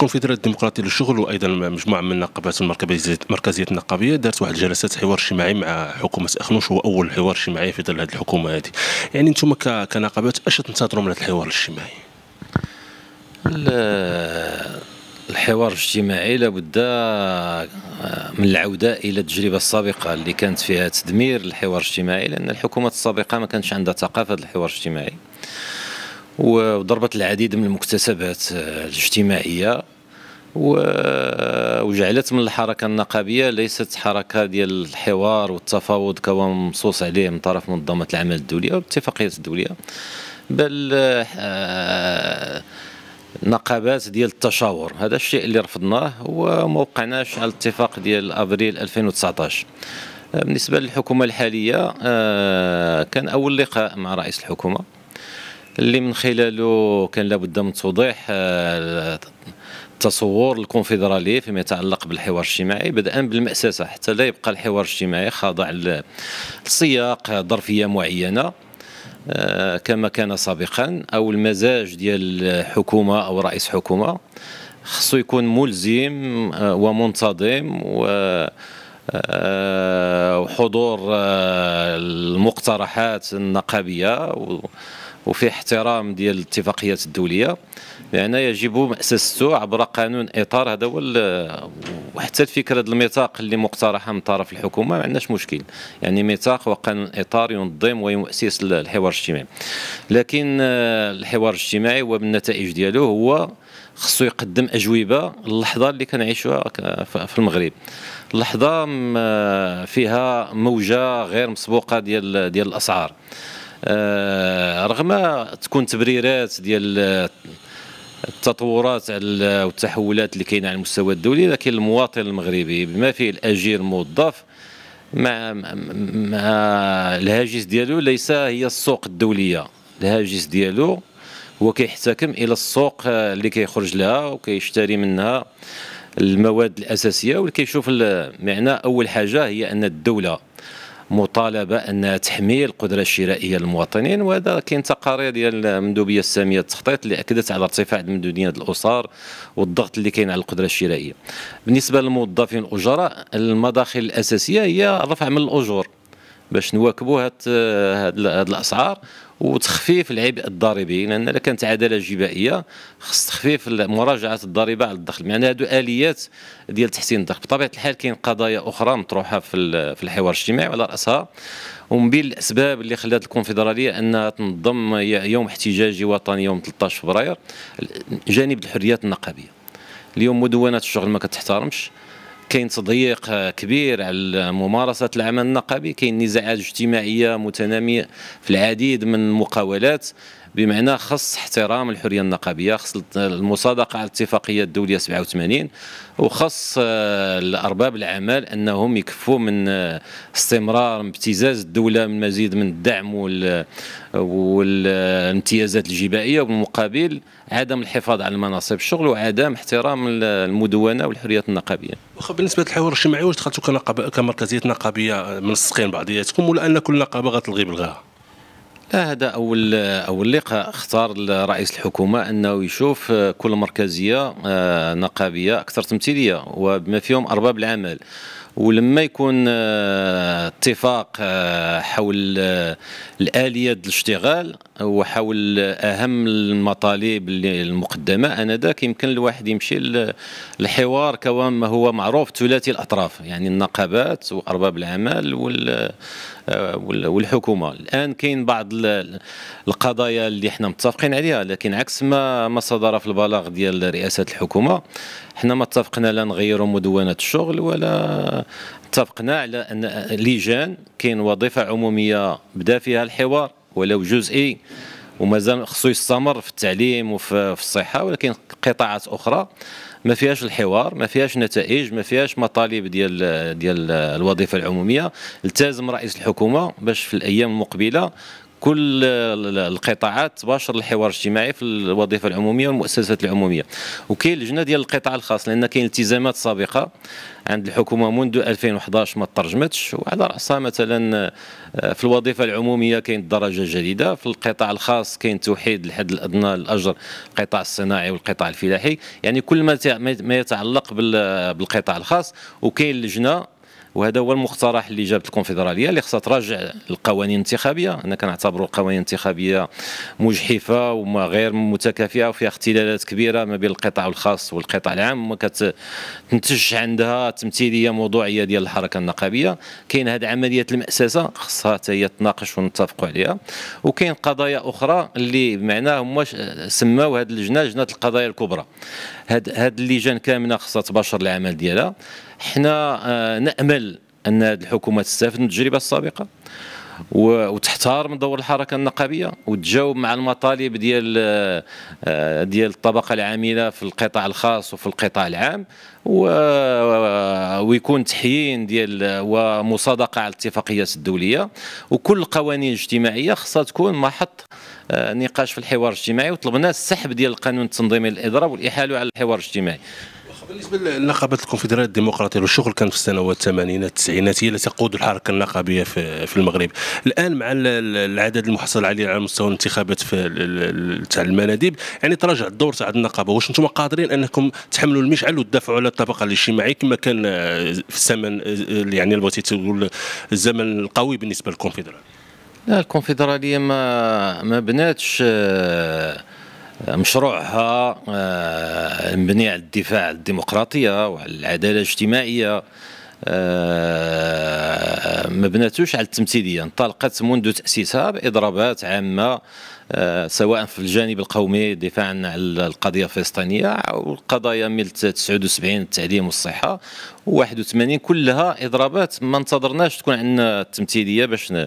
الكونفدرالية الديمقراطية للشغل وايضا مجموعه من النقابات المركزيه النقابيه دارت واحد الجلسات حوار اجتماعي مع حكومه اخنوش هو اول حوار اجتماعي في ظل هذه الحكومه هذه يعني انتم كنقابات اش تنتظروا من هذا الحوار الاجتماعي الحوار الاجتماعي لابد من العوده الى التجربه السابقه اللي كانت فيها تدمير الحوار الاجتماعي لان الحكومات السابقه ما كانتش عندها ثقافه الحوار الاجتماعي وضربت العديد من المكتسبات آه، الاجتماعيه وجعلت من الحركه النقابيه ليست حركه ديال الحوار والتفاوض كما منصوص عليه من طرف منظمه العمل الدوليه والاتفاقيات الدوليه بل آه، نقابات ديال التشاور هذا الشيء اللي رفضناه وموقعناش على الاتفاق ديال ابريل 2019 آه، بالنسبه للحكومه الحاليه كان اول لقاء مع رئيس الحكومه اللي من خلاله كان لابد من توضيح آه، تصور الكونفدراليه فيما يتعلق بالحوار الاجتماعي بدءا بالمأسسه حتى لا يبقى الحوار الاجتماعي خاضع لسياق آه، ظرفيه معينه آه، كما كان سابقا او المزاج ديال الحكومه او رئيس حكومه خصو يكون ملزم ومنتظم و وحضور المقترحات النقابيه وفي احترام ديال الاتفاقيات الدوليه لان يجب مؤسسته عبر قانون اطار هذا هو وحتى الفكره الميثاق اللي مقترحه من طرف الحكومه ما عندناش مشكل يعني ميثاق وقانون اطار ينظم ويؤسس الحوار الاجتماعي لكن آه، الحوار الاجتماعي وبالنتائج ديالو هو خصو يقدم اجوبه اللحظه اللي كنعيشوها في المغرب اللحظه آه، فيها موجه غير مسبوقه ديال ديال الاسعار آه، رغم تكون تبريرات ديال التطورات والتحولات اللي كاينه على المستوى الدولي لكن المواطن المغربي بما فيه الاجير الموظف مع مع الهاجس ديالو ليس هي السوق الدوليه الهاجس ديالو هو كيحتكم الى السوق اللي كيخرج لها وكيشتري منها المواد الاساسيه واللي كيشوف معنى اول حاجه هي ان الدوله مطالبه ان تحمي القدره الشرائيه للمواطنين وهذا كاين تقارير ديال المندوبيه الساميه للتخطيط اللي اكدت على ارتفاع المدنية الاسر والضغط اللي كاين على القدره الشرائيه بالنسبه للموظفين الاجراء المداخل الاساسيه هي الرفع من الاجور باش نواكبوا هاد هاد الاسعار وتخفيف العبء الضريبي لان الا كانت عداله جبائيه خص تخفيف مراجعه الضريبه على الدخل معناها يعني هادو اليات ديال تحسين الدخل بطبيعه الحال كاين قضايا اخرى مطروحه في في الحوار الاجتماعي وعلى راسها ومن بين الاسباب اللي خلات الكونفدراليه انها تنظم يوم احتجاجي وطني يوم 13 فبراير جانب الحريات النقابيه اليوم مدونات الشغل ما كتحترمش كاين تضييق كبير على ممارسه العمل النقابي كاين نزاعات اجتماعيه متناميه في العديد من المقاولات بمعنى خص احترام الحريه النقابيه خص المصادقه على الاتفاقيه الدوليه 87 وخص آه، الارباب العمل انهم يكفوا من آه، استمرار ابتزاز الدوله من مزيد من الدعم والامتيازات الجبائيه وبالمقابل عدم الحفاظ على مناصب الشغل وعدم احترام المدونه والحريات النقابيه. واخا بالنسبه للحوار الاجتماعي واش دخلتوا كمركزيه نقابيه منسقين بعضياتكم ولا ان كل نقابه غتلغي بالغاها؟ لا هذا اول اول لقاء اختار رئيس الحكومه انه يشوف آه، كل مركزيه آه، نقابيه اكثر تمثيليه وبما فيهم ارباب العمل ولما يكون آه، اتفاق حول الاليه الاشتغال وحول اهم المطالب المقدمه انذاك يمكن الواحد يمشي للحوار كما هو معروف ثلاثي الاطراف يعني النقابات وارباب العمل آه، والحكومه الان كاين بعض القضايا اللي حنا متفقين عليها لكن عكس ما ما صدر في البلاغ ديال رئاسه الحكومه حنا ما اتفقنا لا نغيروا مدونه الشغل ولا اتفقنا على ان لجان كاين وظيفه عموميه بدا فيها الحوار ولو جزئي ومازال خصو يستمر في التعليم وفي الصحه ولكن قطاعات اخرى ما فيهاش الحوار ما فيهاش نتائج ما فيهاش مطالب ديال ديال الوظيفه العموميه التزم رئيس الحكومه باش في الايام المقبله كل القطاعات تباشر الحوار الاجتماعي في الوظيفه العموميه والمؤسسات العموميه وكاين لجنه ديال القطاع الخاص لان كاين التزامات سابقه عند الحكومه منذ 2011 ما ترجمتش وعلى راسها مثلا آه، في الوظيفه العموميه كاين الدرجه الجديده في القطاع الخاص كاين توحيد الحد الادنى للاجر القطاع الصناعي والقطاع الفلاحي يعني كل ما يتعلق بالقطاع الخاص وكاين لجنه وهذا هو المقترح اللي جابت الكونفدراليه اللي خصها تراجع القوانين الانتخابيه انا كنعتبروا القوانين الانتخابيه مجحفه وما غير متكافئه وفيها اختلالات كبيره ما بين القطاع الخاص والقطاع العام وما كتنتج عندها تمثيليه موضوعيه ديال الحركه النقابيه كاين هذه عمليه المأسسه خصها حتى هي تناقش ونتفقوا عليها وكاين قضايا اخرى اللي بمعنى هما سماو هذه اللجنه لجنه القضايا الكبرى هاد هاد اللجان كامله خصها تباشر العمل ديالها حنا آه، نامل ان هاد الحكومه تستافد من التجربه السابقه من دور الحركه النقابيه وتجاوب مع المطالب ديال آه، ديال الطبقه العامله في القطاع الخاص وفي القطاع العام ويكون تحيين ديال ومصادقه على الاتفاقيات الدوليه وكل القوانين الاجتماعيه خصها تكون محط آه، نقاش في الحوار الاجتماعي وطلبنا السحب ديال القانون التنظيمي للاضراب والاحاله على الحوار الاجتماعي بالنسبه للنقابات الكونفدراليه الديمقراطيه والشغل كان في السنوات الثمانينات التسعينات هي التي تقود الحركه النقابيه في, في المغرب الان مع العدد المحصل عليه على مستوى الانتخابات في تاع المناديب يعني تراجع الدور تاع النقابه واش انتم قادرين انكم تحملوا المشعل وتدافعوا على الطبقه الاجتماعيه كما كان آه، في الزمن آه، يعني بغيتي تقول الزمن القوي بالنسبه للكونفدراليه لا الكونفدراليه ما ما بناتش آه، مشروعها مبني آه، على الدفاع الديمقراطيه وعلى العداله الاجتماعيه آه، ما بناتوش على التمثيليه انطلقت منذ تاسيسها باضرابات عامه آه، سواء في الجانب القومي دفاعا عن القضيه الفلسطينيه او القضايا من 79 التعليم والصحه و81 كلها اضرابات ما انتظرناش تكون عندنا التمثيليه باش ن...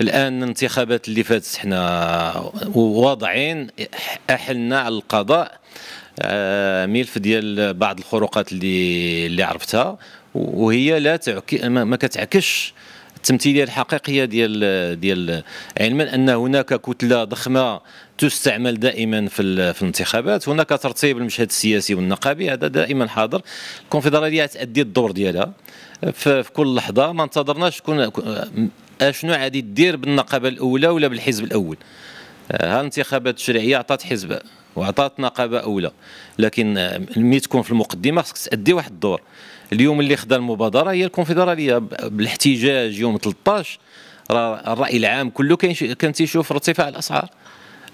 الان الانتخابات اللي فاتت حنا واضعين احلنا على القضاء آه، ملف ديال بعض الخروقات اللي اللي عرفتها وهي لا تعكي ما كتعكش التمثيليه الحقيقيه ديال ديال علما ان هناك كتله ضخمه تستعمل دائما في في الانتخابات هناك ترتيب المشهد السياسي والنقابي هذا دائما حاضر الكونفدراليه تادي الدور ديالها في كل لحظه ما انتظرناش تكون اشنو عادي دير بالنقابه الاولى ولا بالحزب الاول آه، ها الانتخابات التشريعيه عطات حزب وعطات نقابه اولى لكن آه، ملي تكون في المقدمه خصك تادي واحد الدور اليوم اللي خدا المبادره هي الكونفدراليه بالاحتجاج يوم 13 راه الراي العام كله كان تيشوف ارتفاع الاسعار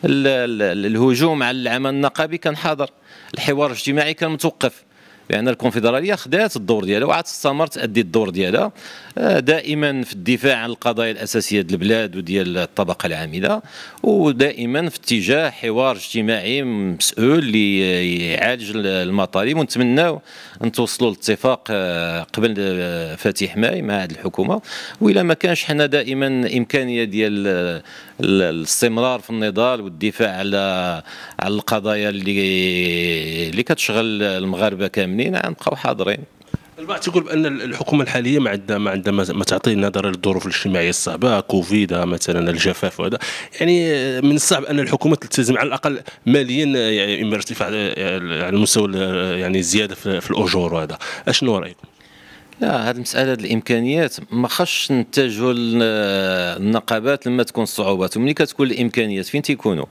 الهجوم على العمل النقابي كان حاضر الحوار الاجتماعي كان متوقف لان الكونفدراليه خدات الدور ديالها وعاد تستمر تادي الدور ديالها آه، دائما في الدفاع عن القضايا الاساسيه ديال البلاد وديال الطبقه العامله ودائما في اتجاه حوار اجتماعي مسؤول اللي يعالج المطالب ونتمناو ان توصلوا لاتفاق آه، قبل آه، فاتح ماي مع هذه الحكومه والا ما كانش حنا دائما امكانيه ديال الاستمرار في النضال والدفاع على على القضايا اللي اللي كتشغل المغاربه كاملين يعني نعم بقاو حاضرين البعض تقول بان الحكومه الحاليه ما عندها ما عندها ما تعطي نظرا للظروف الاجتماعيه الصعبه كوفيد مثلا الجفاف وهذا يعني آه، من الصعب ان الحكومه تلتزم على الاقل ماليا آه، يعني اما ارتفاع آه، على المستوى يعني زياده في الاجور وهذا اشنو رايكم؟ لا هذه المسألة الإمكانيات ما خصش نتجهوا النقابات لما تكون الصعوبات ومن كتكون الإمكانيات فين تيكونوا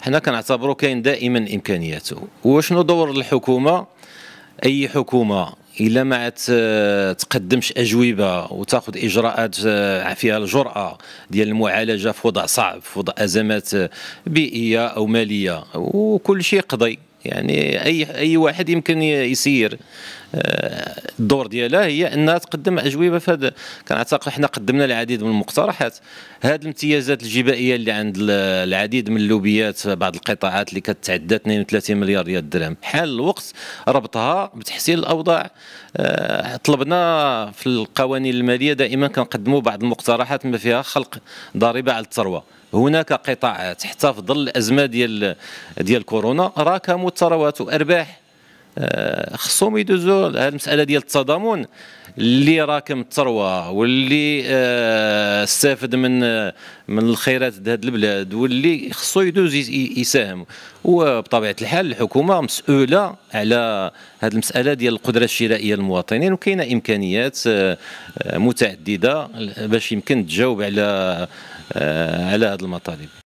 حنا كنعتبروا كاين دائما إمكانيات وشنو دور الحكومة اي حكومه الا ما تقدمش اجوبه وتاخذ اجراءات آه، فيها الجراه ديال المعالجه في وضع صعب في وضع ازمات آه، بيئيه او ماليه وكل شيء قضي يعني اي اي واحد يمكن يسير الدور ديالها هي انها تقدم اجوبه في هذا كنعتقد حنا قدمنا العديد من المقترحات هذه الامتيازات الجبائيه اللي عند العديد من اللوبيات بعض القطاعات اللي كتعدى 32 مليار ديال الدرهم حال الوقت ربطها بتحسين الاوضاع آه، طلبنا في القوانين الماليه دائما كنقدموا بعض المقترحات ما فيها خلق ضريبه على الثروه هناك قطاعات حتى في ظل الازمه ديال ديال كورونا راه كموا الثروات وارباح آه، خصهم يدوزوا المساله ديال التضامن اللي راكم الثروه واللي آه، استافد من آه، من الخيرات هذه البلاد واللي خصو يدوز يساهم وبطبيعه الحال الحكومه مسؤوله على هذه المساله ديال القدره الشرائيه للمواطنين وكاينه امكانيات متعدده باش يمكن تجاوب على على هذه المطالب